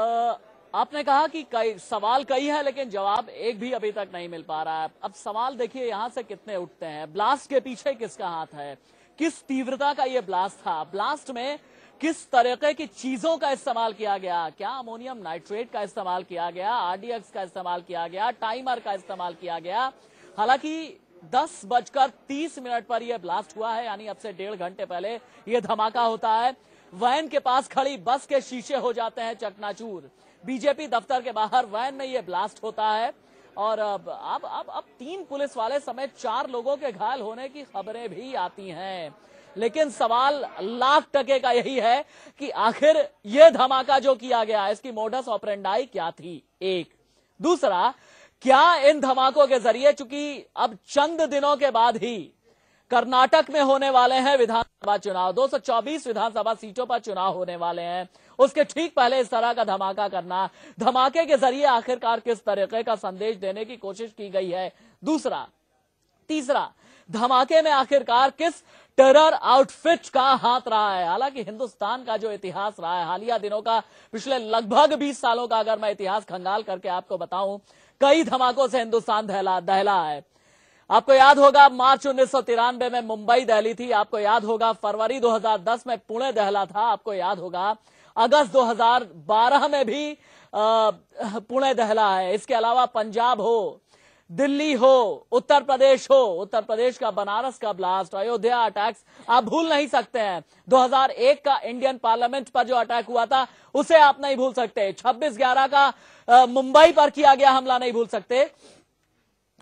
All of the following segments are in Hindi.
आपने कहा कि कई सवाल कई है लेकिन जवाब एक भी अभी तक नहीं मिल पा रहा है अब सवाल देखिए यहां से कितने उठते हैं ब्लास्ट के पीछे किसका हाथ है किस तीव्रता का ये ब्लास्ट था ब्लास्ट में किस तरीके की चीजों का इस्तेमाल किया गया क्या अमोनियम नाइट्रेट का इस्तेमाल किया गया आरडीएक्स का इस्तेमाल किया गया टाइमर का इस्तेमाल किया गया हालांकि दस बजकर तीस मिनट पर यह ब्लास्ट हुआ है यानी अब से डेढ़ घंटे पहले यह धमाका होता है वैन के पास खड़ी बस के शीशे हो जाते हैं चकनाचूर बीजेपी दफ्तर के बाहर वैन में ये ब्लास्ट होता है और अब अब अब अब तीन पुलिस वाले समेत चार लोगों के घायल होने की खबरें भी आती हैं लेकिन सवाल लाख टके का यही है कि आखिर यह धमाका जो किया गया इसकी मोडस ऑपरेंडाई क्या थी एक दूसरा क्या इन धमाकों के जरिए चूंकि अब चंद दिनों के बाद ही कर्नाटक में होने वाले हैं विधानसभा चुनाव 224 विधानसभा सीटों पर चुनाव होने वाले हैं उसके ठीक पहले इस तरह का धमाका करना धमाके के जरिए आखिरकार किस तरीके का संदेश देने की कोशिश की गई है दूसरा तीसरा धमाके में आखिरकार किस टेरर आउटफिट का हाथ रहा है हालांकि हिंदुस्तान का जो इतिहास रहा है हालिया दिनों का पिछले लगभग 20 सालों का अगर मैं इतिहास खंगाल करके आपको बताऊं कई धमाकों से हिंदुस्तान दहला दहला है आपको याद होगा मार्च उन्नीस में मुंबई दहली थी आपको याद होगा फरवरी 2010 में पुणे दहला था आपको याद होगा अगस्त 2012 में भी पुणे दहला है इसके अलावा पंजाब हो दिल्ली हो उत्तर प्रदेश हो उत्तर प्रदेश का बनारस का ब्लास्ट अयोध्या अटैक्स आप भूल नहीं सकते हैं 2001 का इंडियन पार्लियामेंट पर जो अटैक हुआ था उसे आप नहीं भूल सकते 26 ग्यारह का मुंबई पर किया गया हमला नहीं भूल सकते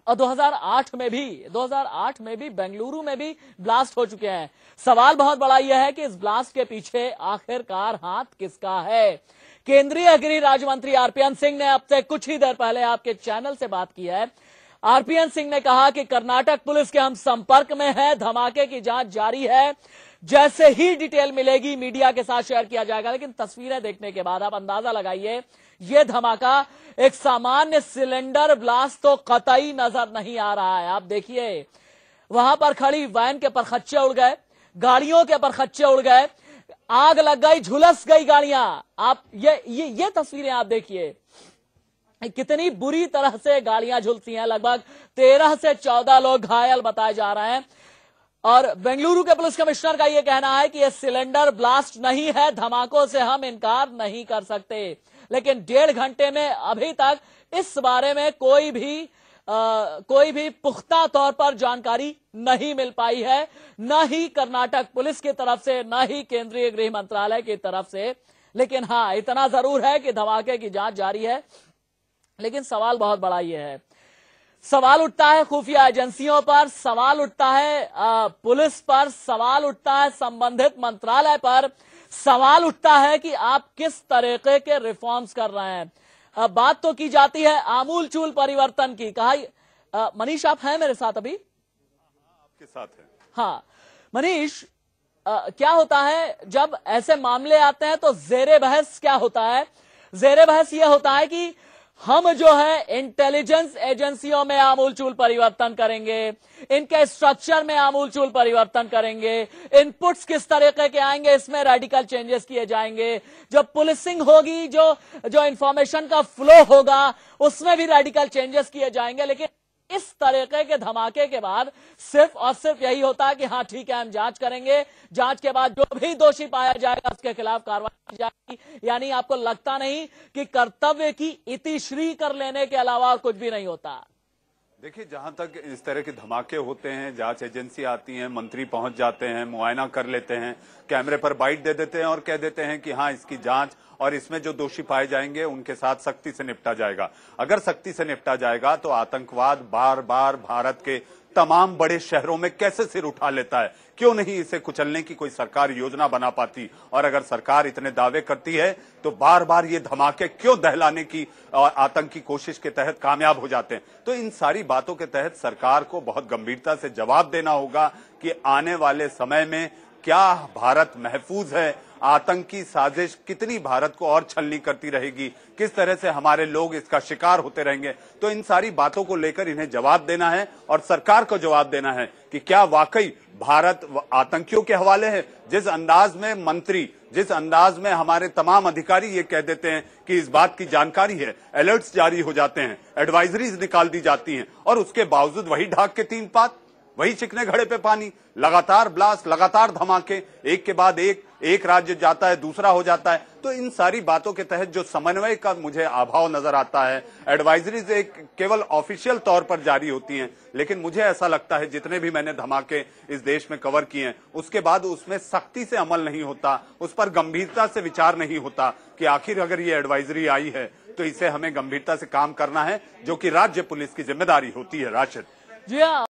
और 2008 में भी 2008 में भी बेंगलुरु में भी ब्लास्ट हो चुके हैं सवाल बहुत बड़ा यह है कि इस ब्लास्ट के पीछे आखिरकार हाथ किसका है केंद्रीय गृह राज्य मंत्री आरपीएन सिंह ने अब से कुछ ही देर पहले आपके चैनल से बात की है आरपीएन सिंह ने कहा कि कर्नाटक पुलिस के हम संपर्क में हैं धमाके की जांच जारी है जैसे ही डिटेल मिलेगी मीडिया के साथ शेयर किया जाएगा लेकिन तस्वीरें देखने के बाद आप अंदाजा लगाइए यह धमाका एक सामान्य सिलेंडर ब्लास्ट तो कतई नजर नहीं आ रहा है आप देखिए वहां पर खड़ी वैन के परखच्चे उड़ गए गाड़ियों के परखच्चे उड़ गए आग लग गई झुलस गई गाड़ियां आप ये ये ये तस्वीरें आप देखिए कितनी बुरी तरह से गाड़ियां झुलती हैं लगभग तेरह से चौदह लोग घायल बताए जा रहे हैं और बेंगलुरु के पुलिस कमिश्नर का यह कहना है कि यह सिलेंडर ब्लास्ट नहीं है धमाकों से हम इनकार नहीं कर सकते लेकिन डेढ़ घंटे में अभी तक इस बारे में कोई भी आ, कोई भी पुख्ता तौर पर जानकारी नहीं मिल पाई है न ही कर्नाटक पुलिस की तरफ से न ही केंद्रीय गृह मंत्रालय की तरफ से लेकिन हाँ इतना जरूर है कि धमाके की जांच जारी है लेकिन सवाल बहुत बड़ा यह है सवाल उठता है खुफिया एजेंसियों पर सवाल उठता है पुलिस पर सवाल उठता है संबंधित मंत्रालय पर सवाल उठता है कि आप किस तरीके के रिफॉर्म्स कर रहे हैं बात तो की जाती है आमूल चूल परिवर्तन की कहा मनीष आप हैं मेरे साथ अभी आपके साथ है हाँ मनीष क्या होता है जब ऐसे मामले आते हैं तो जेरे बहस क्या होता है जेरे बहस यह होता है कि हम जो है इंटेलिजेंस एजेंसियों में आमूल चूल परिवर्तन करेंगे इनके स्ट्रक्चर में आमूल चूल परिवर्तन करेंगे इनपुट्स किस तरीके के आएंगे इसमें रेडिकल चेंजेस किए जाएंगे जो पुलिसिंग होगी जो जो इंफॉर्मेशन का फ्लो होगा उसमें भी रेडिकल चेंजेस किए जाएंगे लेकिन इस तरीके के धमाके के बाद सिर्फ और सिर्फ यही होता है कि हाँ ठीक है हम जांच करेंगे जांच के बाद जो भी दोषी पाया जाएगा उसके खिलाफ कार्रवाई की जाएगी यानी आपको लगता नहीं कि कर्तव्य की इतिश्री कर लेने के अलावा कुछ भी नहीं होता देखिए जहां तक इस तरह के धमाके होते हैं जांच एजेंसी आती है मंत्री पहुंच जाते हैं मुआयना कर लेते हैं कैमरे पर बाइट दे देते हैं और कह देते हैं कि हाँ इसकी जांच और इसमें जो दोषी पाए जाएंगे उनके साथ सख्ती से निपटा जाएगा अगर सख्ती से निपटा जाएगा तो आतंकवाद बार बार भारत के तमाम बड़े शहरों में कैसे सिर उठा लेता है क्यों नहीं इसे कुचलने की कोई सरकार योजना बना पाती और अगर सरकार इतने दावे करती है तो बार बार ये धमाके क्यों दहलाने की आतंकी कोशिश के तहत कामयाब हो जाते हैं तो इन सारी बातों के तहत सरकार को बहुत गंभीरता से जवाब देना होगा कि आने वाले समय में क्या भारत महफूज है आतंकी साजिश कितनी भारत को और छलनी करती रहेगी किस तरह से हमारे लोग इसका शिकार होते रहेंगे तो इन सारी बातों को लेकर इन्हें जवाब देना है और सरकार को जवाब देना है कि क्या वाकई भारत आतंकियों के हवाले है जिस अंदाज में मंत्री जिस अंदाज में हमारे तमाम अधिकारी ये कह देते हैं कि इस बात की जानकारी है अलर्ट्स जारी हो जाते हैं एडवाइजरीज निकाल दी जाती हैं और उसके बावजूद वही ढाक के तीन पात वही चिकने घड़े पे पानी लगातार ब्लास्ट लगातार धमाके एक के बाद एक एक राज्य जाता है दूसरा हो जाता है तो इन सारी बातों के तहत जो समन्वय का मुझे अभाव नजर आता है एडवाइजरीज एक केवल ऑफिशियल तौर पर जारी होती हैं लेकिन मुझे ऐसा लगता है जितने भी मैंने धमाके इस देश में कवर किए हैं उसके बाद उसमें सख्ती से अमल नहीं होता उस पर गंभीरता से विचार नहीं होता कि आखिर अगर ये एडवाइजरी आई है तो इसे हमें गंभीरता से काम करना है जो कि राज्य पुलिस की जिम्मेदारी होती है राशिद जी हाँ।